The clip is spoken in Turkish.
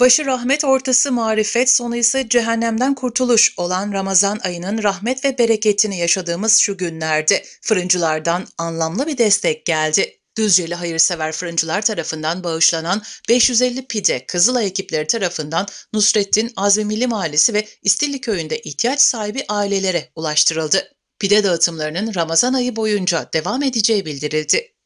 Başı rahmet ortası marifet sonu ise cehennemden kurtuluş olan Ramazan ayının rahmet ve bereketini yaşadığımız şu günlerde fırıncılardan anlamlı bir destek geldi. Düzceli hayırsever fırıncılar tarafından bağışlanan 550 pide Kızılay ekipleri tarafından Nusrettin Azmi Milli Mahallesi ve İstilli Köyü'nde ihtiyaç sahibi ailelere ulaştırıldı. Pide dağıtımlarının Ramazan ayı boyunca devam edeceği bildirildi.